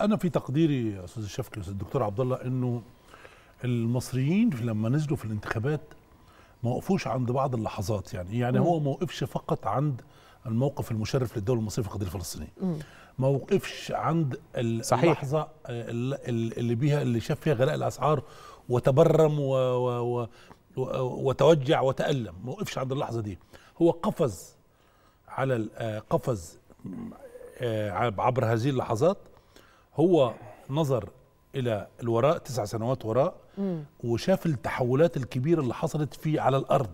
انا في تقديري استاذ شفكي استاذ الدكتور عبد الله انه المصريين لما نزلوا في الانتخابات ما وقفوش عند بعض اللحظات يعني يعني مم. هو ما وقفش فقط عند الموقف المشرف للدوله المصريه في القضيه الفلسطينيه ما وقفش عند صحيح. اللحظه اللي بيها اللي شاف فيها غلاء الاسعار وتبرم و و و وتوجع وتالم ما وقفش عند اللحظه دي هو قفز على قفز آه، عبر هذه اللحظات هو نظر الى الوراء تسع سنوات وراء وشاف التحولات الكبيره اللي حصلت في على الارض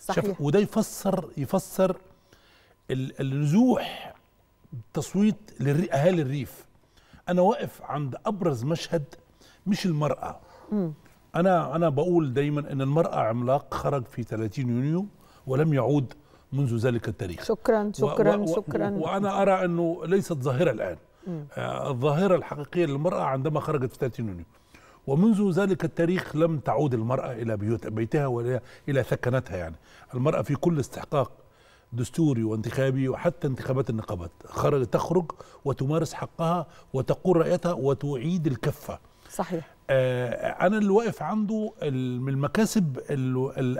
صحيح وده يفسر يفسر النزوح تصويت لاهالي الريف انا واقف عند ابرز مشهد مش المراه انا انا بقول دايما ان المراه عملاق خرج في 30 يونيو ولم يعود منذ ذلك التاريخ شكرا شكرا و و شكرا وانا ارى انه ليست ظاهره الان آه، الظاهرة الحقيقية للمرأة عندما خرجت في 30 يونيو ومنذ ذلك التاريخ لم تعود المرأة إلى بيوت بيتها ولا إلى سكنتها يعني المرأة في كل استحقاق دستوري وانتخابي وحتى انتخابات النقابات خرج تخرج وتمارس حقها وتقول رأيتها وتعيد الكفة صحيح آه انا اللي واقف عنده من المكاسب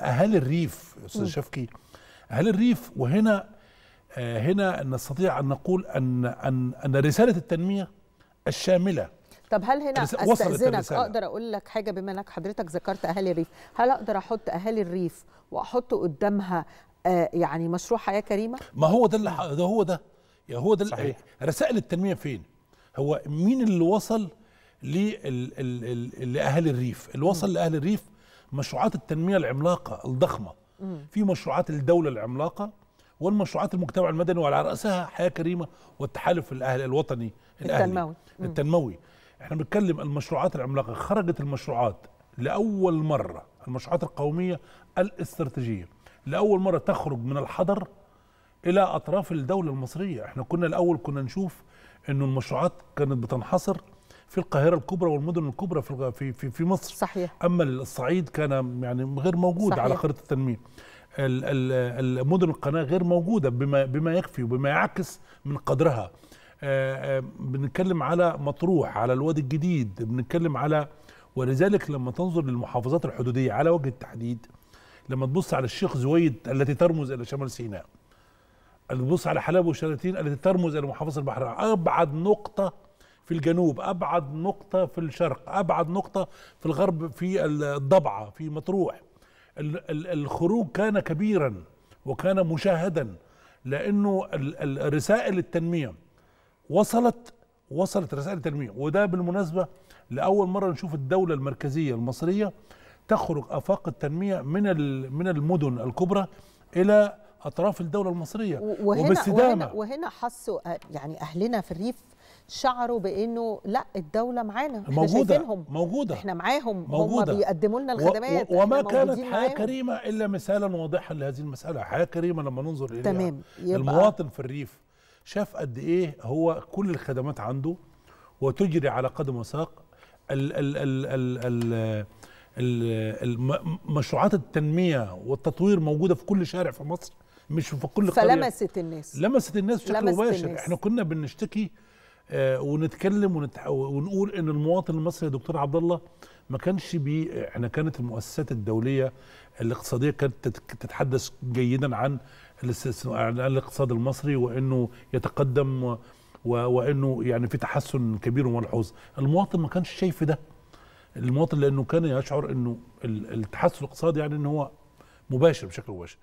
اهالي الريف استاذ شفقي اهالي الريف وهنا آه، هنا نستطيع أن نقول أن أن أن رسالة التنمية الشاملة طب هل هنا استاذنك اقدر اقول لك حاجه بما انك حضرتك ذكرت اهالي الريف هل اقدر احط اهالي الريف واحط قدامها آه، يعني مشروع حياه كريمه ما هو ده اللي ده هو ده يا هو ده صحيح. رسائل التنميه فين هو مين اللي وصل لاهالي الريف اللي وصل لاهل الريف مشروعات التنميه العملاقه الضخمه في مشروعات الدوله العملاقه والمشروعات المجتمع المدني وعلى رأسها حياة كريمة والتحالف الأهلي الوطني الأهلي التنموي التنموي احنا بنتكلم المشروعات العملاقة خرجت المشروعات لأول مرة المشروعات القومية الاستراتيجية لأول مرة تخرج من الحضر إلى أطراف الدولة المصرية احنا كنا الأول كنا نشوف أنه المشروعات كانت بتنحصر في القاهرة الكبرى والمدن الكبرى في في في مصر صحيح أما الصعيد كان يعني غير موجود صحيح. على خريطة التنمية مدن القناه غير موجوده بما بما يكفي وبما يعكس من قدرها آه، آه، بنتكلم على مطروح على الوادي الجديد بنتكلم على ولذلك لما تنظر للمحافظات الحدوديه على وجه التحديد لما تبص على الشيخ زويد التي ترمز الى شمال سيناء تبص على حلب وشلاتين التي ترمز الى محافظه البحر ابعد نقطه في الجنوب ابعد نقطه في الشرق ابعد نقطه في الغرب في الضبعه في مطروح الخروج كان كبيرا وكان مشاهدا لانه الرسائل التنميه وصلت وصلت رسائل التنميه وده بالمناسبه لاول مره نشوف الدوله المركزيه المصريه تخرج افاق التنميه من من المدن الكبرى الى اطراف الدوله المصريه وهنا وهنا, وهنا حسوا يعني اهلنا في الريف شعروا بانه لا الدوله معانا موجوده شايفينهم. موجوده احنا معاهم موجوده هم بيقدموا لنا الخدمات و... و... وما كانت حياه معاهم. كريمه الا مثالا واضحا لهذه المساله حياه كريمه لما ننظر اليها تمام يبقى. المواطن في الريف شاف قد ايه هو كل الخدمات عنده وتجري على قدم وساق ال ال ال ال ال مشروعات التنميه والتطوير موجوده في كل شارع في مصر مش في كل قريه فلمست الناس لمست الناس بشكل مباشر احنا كنا بنشتكي آه، ونتكلم ونقول ان المواطن المصري دكتور عبد الله ما كانش بي احنا كانت المؤسسات الدوليه الاقتصاديه كانت تتحدث جيدا عن عن الاقتصاد المصري وانه يتقدم وانه يعني في تحسن كبير وملحوظ المواطن ما كانش شايف ده المواطن لانه كان يشعر انه التحسن الاقتصادي يعني ان هو مباشر بشكل مباشر